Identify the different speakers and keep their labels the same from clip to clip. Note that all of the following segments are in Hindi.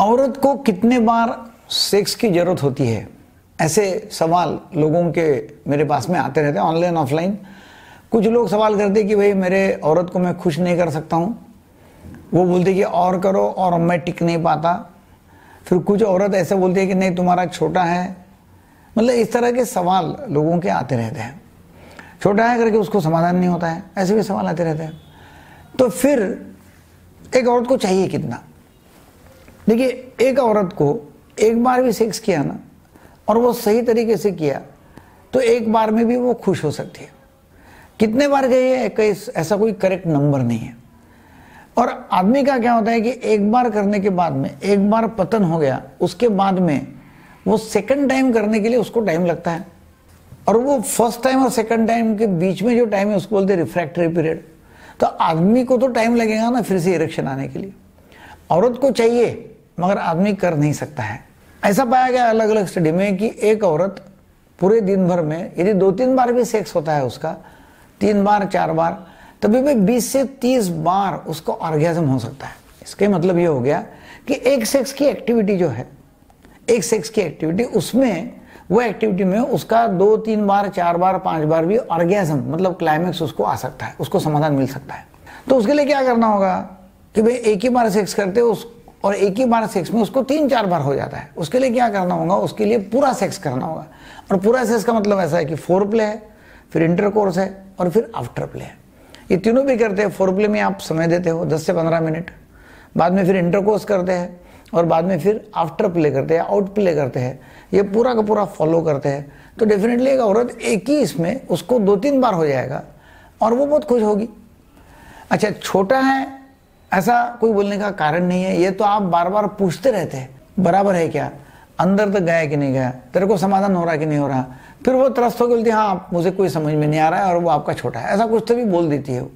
Speaker 1: औरत को कितने बार सेक्स की ज़रूरत होती है ऐसे सवाल लोगों के मेरे पास में आते रहते हैं ऑनलाइन ऑफलाइन कुछ लोग सवाल करते कि भाई मेरे औरत को मैं खुश नहीं कर सकता हूँ वो बोलते कि और करो और मैं टिक नहीं पाता फिर कुछ औरत ऐसे बोलती है कि नहीं तुम्हारा छोटा है मतलब इस तरह के सवाल लोगों के आते रहते हैं छोटा है करके उसको समाधान नहीं होता है ऐसे भी सवाल आते रहते हैं तो फिर एक औरत को चाहिए कितना देखिए एक औरत को एक बार भी सेक्स किया ना और वो सही तरीके से किया तो एक बार में भी वो खुश हो सकती है कितने बार गई है कई ऐसा कोई करेक्ट नंबर नहीं है और आदमी का क्या होता है कि एक बार करने के बाद में एक बार पतन हो गया उसके बाद में वो सेकंड टाइम करने के लिए उसको टाइम लगता है और वो फर्स्ट टाइम और सेकंड टाइम के बीच में जो टाइम है उसको बोलते हैं रिफ्रैक्टरी पीरियड तो आदमी को तो टाइम लगेगा ना फिर से इरेक्शन आने के लिए औरत को चाहिए मगर आदमी कर नहीं सकता है ऐसा पाया गया अलग अलग स्टडी में कि एक औरत पूरे दिन भर में यदि दो तीन बार भी सेक्स होता है उसका तीन बार चार बार तभी भी बीस से तीस बार उसको ऑर्गेजम हो सकता है इसके मतलब ये हो गया कि एक सेक्स की एक्टिविटी जो है एक सेक्स की एक्टिविटी उसमें वो एक्टिविटी में उसका दो तीन बार चार बार पांच बार भी ऑर्गेजम मतलब क्लाइमैक्स उसको आ सकता है उसको समाधान मिल सकता है तो उसके लिए क्या करना होगा कि भाई एक ही बार सेक्स करते उस और एक ही बार सेक्स में उसको तीन चार बार हो जाता है उसके लिए क्या करना होगा उसके लिए पूरा सेक्स करना होगा और पूरा सेक्स का मतलब ऐसा है कि फोर प्ले है फिर इंटर कोर्स है और फिर आफ्टर प्ले है ये तीनों भी करते हैं फोर प्ले में आप समय देते हो दस से पंद्रह मिनट बाद में फिर इंटर कोर्स करते हैं और बाद में फिर आफ्टर प्ले करते हैं आउट प्ले करते हैं ये पूरा का पूरा फॉलो करते हैं तो डेफिनेटली एक औरत एक ही इसमें उसको दो तीन बार हो जाएगा और वो बहुत खुश होगी अच्छा छोटा है ऐसा कोई बोलने का कारण नहीं है ये तो आप बार बार पूछते रहते हैं बराबर है क्या अंदर तक गया कि नहीं गया तेरे को समाधान हो रहा कि नहीं हो रहा फिर वो त्रस्त होकर बोलती है हाँ मुझे कोई समझ में नहीं आ रहा है और वो आपका छोटा है ऐसा कुछ तो भी बोल देती है वो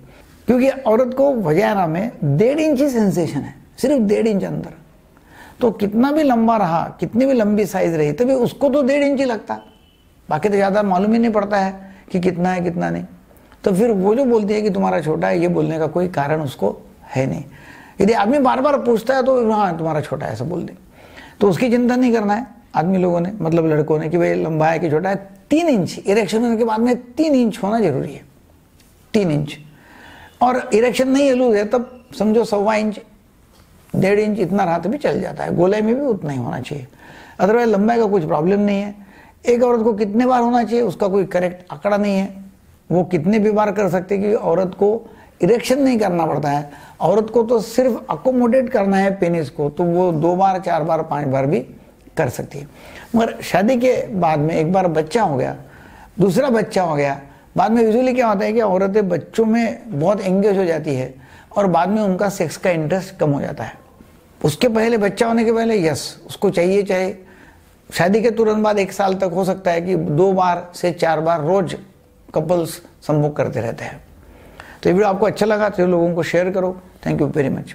Speaker 1: क्योंकि औरत को वजायरा में डेढ़ इंच ही सेंसेशन है सिर्फ डेढ़ इंच अंदर तो कितना भी लंबा रहा कितनी भी लंबी साइज रही तभी उसको तो डेढ़ इंच ही लगता बाकी तो ज़्यादा मालूम ही नहीं पड़ता है कि कितना है कितना नहीं तो फिर वो जो बोलती है कि तुम्हारा छोटा है ये बोलने का कोई कारण उसको है नहीं यदि आदमी बार बार पूछता है तो हाँ तुम्हारा छोटा है ऐसा बोल दे तो उसकी चिंता नहीं करना है आदमी लोगों ने मतलब लड़कों ने कि भाई लंबा है कि छोटा है तीन इंच इरेक्शन होने के बाद में तीन इंच होना जरूरी है तीन इंच और इरेक्शन नहीं है लूज है तब समझो सवा इंच डेढ़ इंच इतना रहा तो भी चल जाता है गोले में भी उतना ही होना चाहिए अदरवाइज लंबाई का कुछ प्रॉब्लम नहीं है एक औरत को कितने बार होना चाहिए उसका कोई करेक्ट आंकड़ा नहीं है वो कितने भी बार कर सकते कि औरत को इरेक्शन नहीं करना पड़ता है औरत को तो सिर्फ अकोमोडेट करना है पेनिस को तो वो दो बार चार बार पांच बार भी कर सकती है मगर शादी के बाद में एक बार बच्चा हो गया दूसरा बच्चा हो गया बाद में यूजली क्या होता है कि औरतें बच्चों में बहुत एंगेज हो जाती है और बाद में उनका सेक्स का इंटरेस्ट कम हो जाता है उसके पहले बच्चा होने के पहले यस उसको चाहिए चाहे शादी के तुरंत बाद एक साल तक हो सकता है कि दो बार से चार बार रोज कपल्स संभोग करते रहते हैं तो ये वीडियो आपको अच्छा लगा तो लोगों को शेयर करो थैंक यू वेरी मच